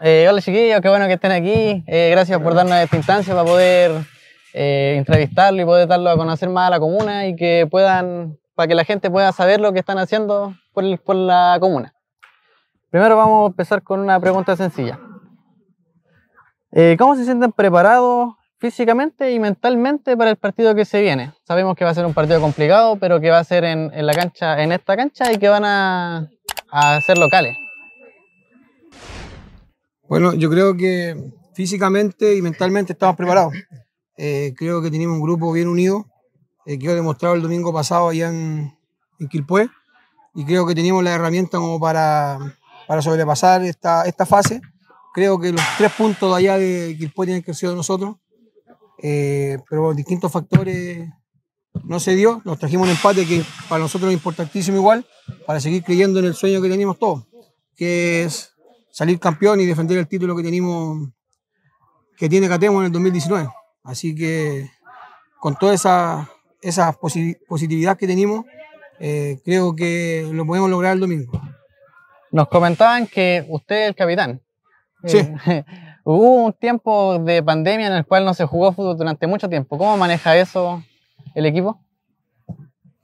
Eh, hola chiquillos, qué bueno que estén aquí. Eh, gracias por darnos esta instancia para poder eh, entrevistarlo y poder darlo a conocer más a la comuna y que puedan, para que la gente pueda saber lo que están haciendo por, la comuna. Primero vamos a empezar con una pregunta sencilla. ¿Cómo se sienten preparados físicamente y mentalmente para el partido que se viene? Sabemos que va a ser un partido complicado, pero que va a ser en, la cancha, en esta cancha y que van a ser locales. Bueno, yo creo que físicamente y mentalmente estamos preparados. Eh, creo que tenemos un grupo bien unido, eh, que lo demostrado el domingo pasado allá en, Quilpué, y creo que teníamos la herramienta como para, sobrepasar esta, esta fase. Creo que los tres puntos de allá de Quilpué tienen que ser de nosotros, eh, pero distintos factores no se dio, nos trajimos un empate que para nosotros es importantísimo igual, para seguir creyendo en el sueño que teníamos todos, que es salir campeón y defender el título que tenemos, que tiene Catemo en el 2019. Así que con toda esa, esa positividad que tenemos, eh, creo que lo podemos lograr el domingo. Nos comentaban que usted es el capitán. Eh, hubo un tiempo de pandemia en el cual no se jugó fútbol durante mucho tiempo. ¿Cómo maneja eso el equipo?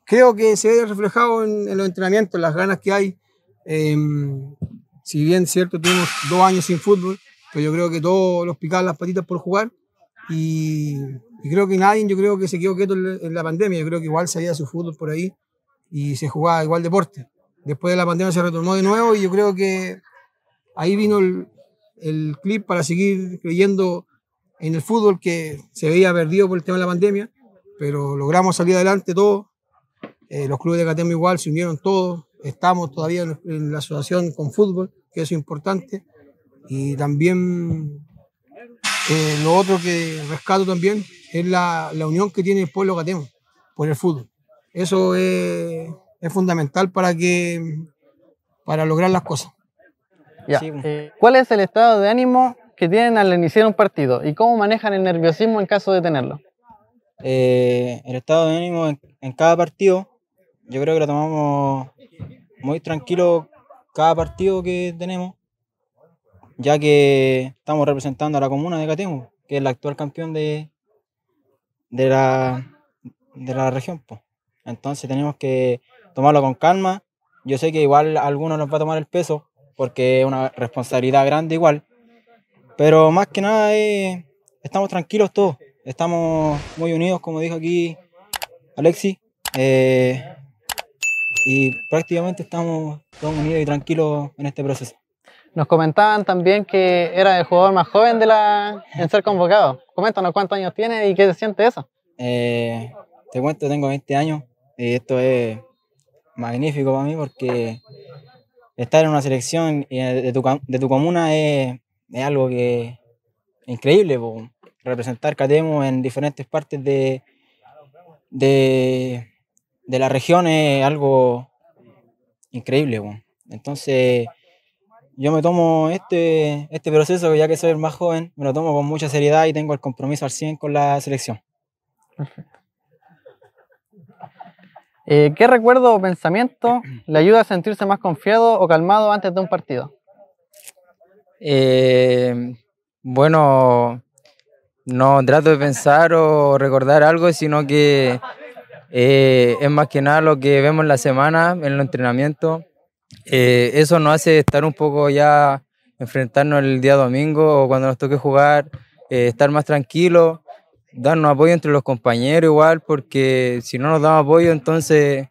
Creo que se ve reflejado en, los entrenamientos, las ganas que hay. Em, si bien cierto, tuvimos dos años sin fútbol, pero yo creo que todos los picaban las patitas por jugar y, creo que nadie, yo creo que se quedó quieto en la pandemia, yo creo que igual salía su fútbol por ahí y se jugaba igual deporte. Después de la pandemia se retornó de nuevo y yo creo que ahí vino el, clip para seguir creyendo en el fútbol que se veía perdido por el tema de la pandemia, pero logramos salir adelante todos. Eh, los clubes de Catemo igual se unieron todos, Estamos todavía en la asociación con fútbol, que es importante. Y también eh, lo otro que rescato también es la, la, unión que tiene el pueblo gatemo por el fútbol. Eso es, fundamental para, que, para lograr las cosas. Eh, ¿Cuál es el estado de ánimo que tienen al iniciar un partido y cómo manejan el nerviosismo en caso de tenerlo? Eh, el estado de ánimo en cada partido yo creo que lo tomamos muy tranquilo cada partido que tenemos, ya que estamos representando a la comuna de Catemo, que es el actual campeón de, de, la, de la región. Entonces tenemos que tomarlo con calma. Yo sé que igual algunos nos va a tomar el peso, porque es una responsabilidad grande igual. Pero más que nada estamos tranquilos todos, estamos muy unidos, como dijo aquí Alexi. Eh, y prácticamente estamos todos unidos y tranquilos en este proceso. Nos comentaban también que era el jugador más joven de la, en ser convocado. Coméntanos cuántos años tiene y qué se siente eso. Eh, te cuento, tengo 20 años y eh, esto es magnífico para mí porque estar en una selección de tu, de tu comuna es, algo que increíble. Representar Catemo en diferentes partes de, de, de la región es algo increíble. Entonces, yo me tomo este, este proceso, ya que soy el más joven, me lo tomo con mucha seriedad y tengo el compromiso al 100 con la selección. Eh, ¿Qué recuerdo o pensamiento le ayuda a sentirse más confiado o calmado antes de un partido? Eh, bueno, no trato de pensar o recordar algo, sino que eh, es más que nada lo que vemos en la semana, en los entrenamientos. Eh, eso nos hace estar un poco ya, enfrentarnos el día domingo o cuando nos toque jugar, eh, estar más tranquilo darnos apoyo entre los compañeros igual, porque si no nos damos apoyo entonces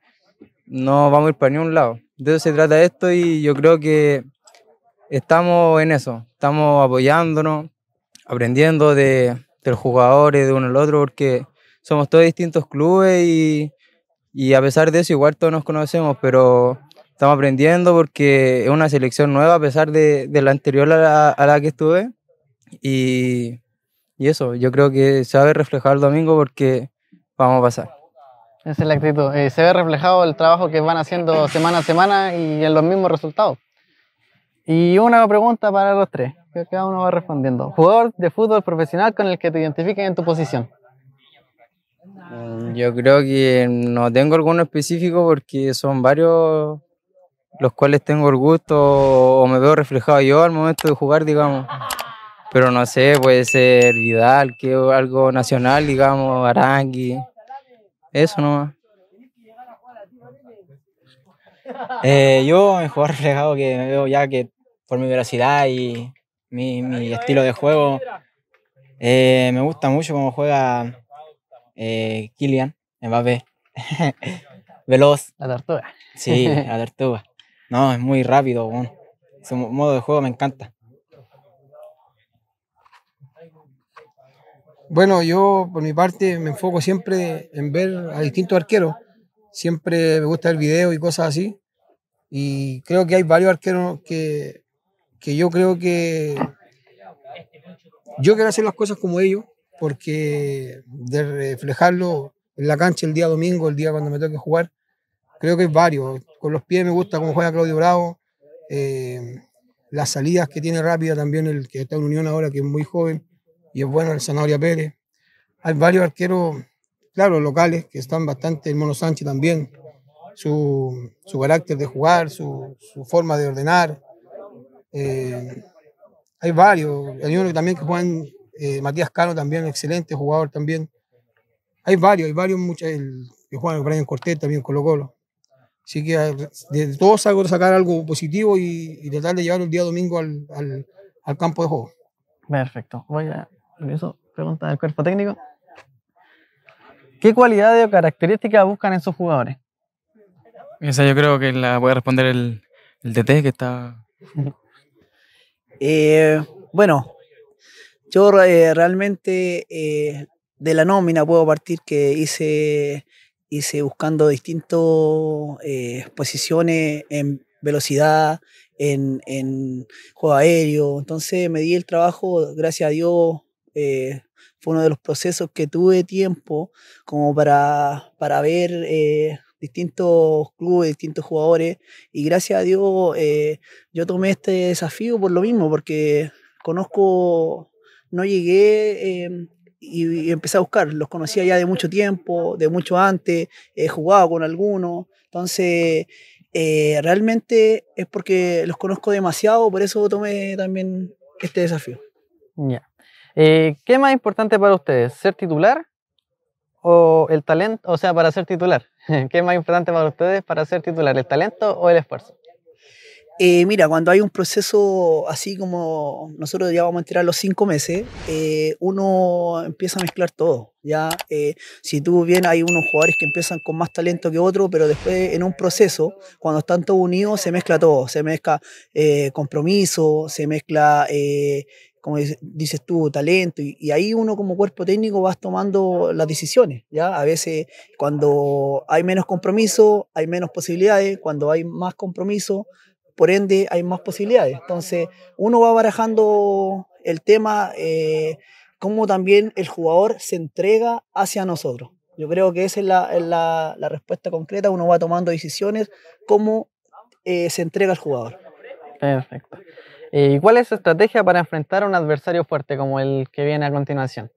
no vamos a ir para ningún lado. De eso se trata esto y yo creo que estamos en eso, estamos apoyándonos, aprendiendo de, de los jugadores, de uno al otro, porque somos todos distintos clubes y, y a pesar de eso igual todos nos conocemos, pero estamos aprendiendo porque es una selección nueva a pesar de, de la anterior a la, que estuve. Y, y, eso, yo creo que se va a ver reflejado el domingo porque vamos a pasar. Esa es el actitud. Eh, se ve reflejado el trabajo que van haciendo semana a semana y en los mismos resultados. Y una pregunta para los tres, que cada uno va respondiendo. Jugador de fútbol profesional con el que te identifiquen en tu posición. Mm, yo creo que no tengo alguno específico porque son varios los cuales tengo el gusto o me veo reflejado yo al momento de jugar, digamos. Pero no sé, puede ser Vidal, que algo nacional, digamos, Aranqui, Eso nomás. Eh, yo me juego reflejado que me veo ya que por mi veracidad y mi, estilo de juego eh, me gusta mucho como juega eh, Kylian ver, Veloz. La tortuga. Sí, la tortuga. No, es muy rápido, Su modo de juego me encanta. Bueno, yo por mi parte me enfoco siempre en ver a distintos arqueros. Siempre me gusta el videos y cosas así. Y creo que hay varios arqueros que yo creo que yo quiero hacer las cosas como ellos, porque de reflejarlo en la cancha el día domingo, el día cuando me que jugar, creo que es varios. Con los pies me gusta cómo juega Claudio Bravo, eh, las salidas que tiene rápida también el que está en Unión ahora, que es muy joven, y es bueno el Zanahoria Pérez. Hay varios arqueros, claro, locales, que están bastante, en Mono Sánchez también, su, carácter de jugar, su, su forma de ordenar. Eh, hay varios, hay uno también que juegan eh, Matías Cano también, excelente jugador también. Hay varios, hay varios muchos, el, que juegan Brian Cortés también, Colo Colo. Así que ah, de todo sacar algo positivo y, tratar de llevar el día domingo al, campo de juego. Perfecto. Voy a eso, pregunta del cuerpo técnico. ¿Qué cualidades o características buscan esos jugadores? Esa yo creo que la voy a responder el, DT que está. Eh, bueno, yo eh, realmente eh, de la nómina puedo partir que hice, hice buscando distintas eh, posiciones en velocidad, en, juego aéreo. Entonces me di el trabajo, gracias a Dios, fue uno de los procesos que tuve tiempo como para, para ver distintos clubes, distintos jugadores. Y gracias a Dios yo tomé este desafío por lo mismo, porque conozco no llegué eh, y, empecé a buscar. Los conocía ya de mucho tiempo, de mucho antes, he jugado con algunos. Entonces, eh, realmente es porque los conozco demasiado, por eso tomé también este desafío. Ya. Eh, ¿Qué más importante para ustedes? ¿Ser titular o el talento? O sea, para ser titular. ¿Qué es más importante para ustedes para ser titular? ¿El talento o el esfuerzo? Eh, mira, cuando hay un proceso así como nosotros ya vamos a entrar los cinco meses, eh, uno empieza a mezclar todo. Ya, eh, si tú bien hay unos jugadores que empiezan con más talento que otros, pero después en un proceso, cuando están todos unidos, se mezcla todo. Se mezcla compromiso, se mezcla como dices tú, talento, y, y, ahí uno como cuerpo técnico vas tomando las decisiones, ¿ya? A veces cuando hay menos compromiso, hay menos posibilidades, cuando hay más compromiso, por ende hay más posibilidades. Entonces, uno va barajando el tema, eh, cómo también el jugador se entrega hacia nosotros. Yo creo que esa es la, respuesta concreta, uno va tomando decisiones, cómo eh, se entrega el jugador. Perfecto. ¿Y eh, cuál es su estrategia para enfrentar a un adversario fuerte como el que viene a continuación?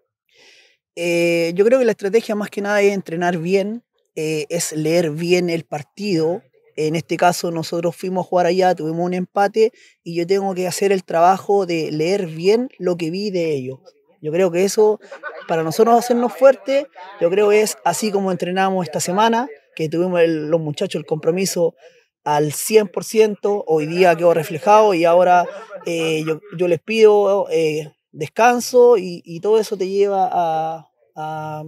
yo creo que la estrategia más que nada es entrenar bien, es leer bien el partido, en este caso nosotros fuimos a jugar allá, tuvimos un empate y yo tengo que hacer el trabajo de leer bien lo que vi de ellos. Yo creo que eso para nosotros hacernos fuerte, yo creo que es así como entrenamos esta semana, que tuvimos los muchachos el compromiso al 100%, hoy día quedó reflejado y ahora eh, yo, les pido eh, descanso y, todo eso te lleva a,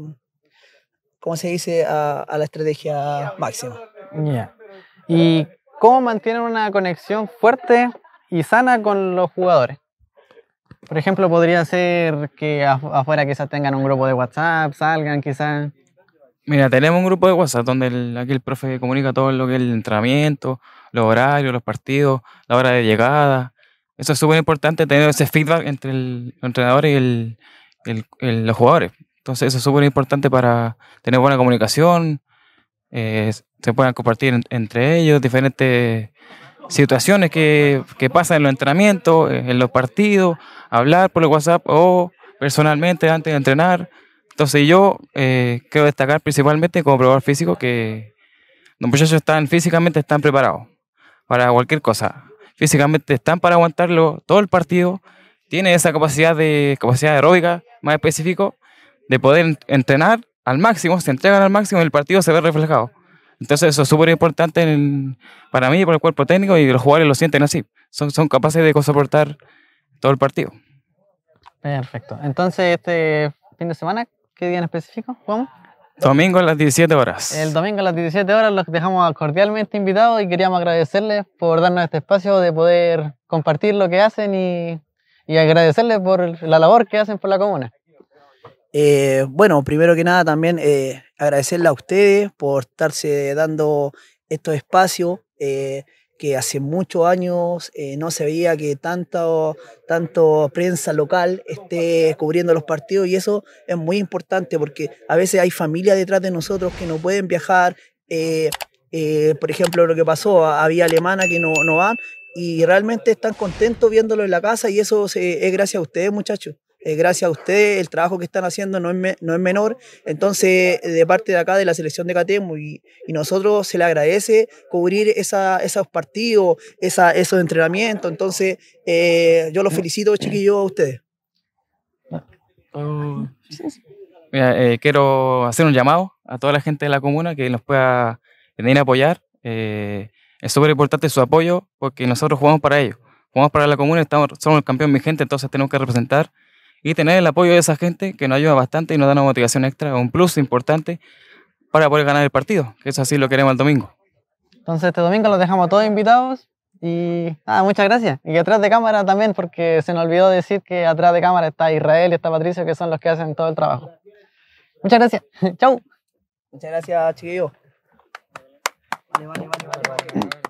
¿cómo se dice?, a, la estrategia máxima y cómo mantienen una conexión fuerte y sana con los jugadores. Por ejemplo, podría ser que afuera quizás tengan un grupo de WhatsApp, salgan quizás. Mira, tenemos un grupo de WhatsApp donde el, aquí el profe comunica todo lo que es el entrenamiento, los horarios, los partidos, la hora de llegada. Eso es súper importante, tener ese feedback entre el entrenador y los jugadores. Entonces eso es súper importante para tener buena comunicación, eh, se puedan compartir entre ellos diferentes situaciones que, pasan en los entrenamientos, eh, en los partidos, hablar por el WhatsApp o personalmente antes de entrenar. Entonces yo quiero eh, destacar principalmente como probador físico que los muchachos están físicamente están preparados para cualquier cosa. Físicamente están para aguantarlo todo el partido. tiene esa capacidad de capacidad aeróbica más específico de poder entrenar al máximo, se entregan al máximo y el partido se ve reflejado. Entonces eso es súper importante para mí, y por el cuerpo técnico y los jugadores lo sienten así. Son, son capaces de soportar todo el partido. Perfecto. Entonces, este fin de semana, ¿qué día en específico? ¿Vamos? Domingo a las 17 horas. El domingo a las 17 horas los dejamos cordialmente invitados y queríamos agradecerles por darnos este espacio de poder compartir lo que hacen y, y agradecerles por la labor que hacen por la comuna. Eh, bueno, primero que nada también eh, agradecerle a ustedes por estarse dando estos espacios eh, que hace muchos años no se veía que tanto, tanto prensa local esté cubriendo los partidos y eso es muy importante porque a veces hay familias detrás de nosotros que no pueden viajar. por ejemplo, lo que pasó, había alemana que no, no van y realmente están contentos viéndolo en la casa y eso es gracias a ustedes muchachos. Eh, gracias a ustedes, el trabajo que están haciendo no es, no es menor. Entonces, eh, de parte de acá, de la selección de Catemo y, nosotros se le agradece cubrir esa, esos partidos, esa, esos entrenamientos. Entonces, eh, yo los felicito, chiquillos, a ustedes. Oh. quiero hacer un llamado a toda la gente de la comuna que nos pueda venir a apoyar. es súper importante su apoyo porque nosotros jugamos para ellos. Jugamos para la comuna, estamos, somos el campeón gente entonces tenemos que representar y tener el apoyo de esa gente que nos ayuda bastante y nos da una motivación extra, un plus importante para poder ganar el partido, que eso así lo queremos el domingo. Entonces este domingo los dejamos todos invitados y nada, muchas gracias. Y atrás de cámara también, porque se nos olvidó decir que atrás de cámara está Israel y está Patricio, que son los que hacen todo el trabajo. Muchas gracias. Chau. Muchas gracias, chiquillo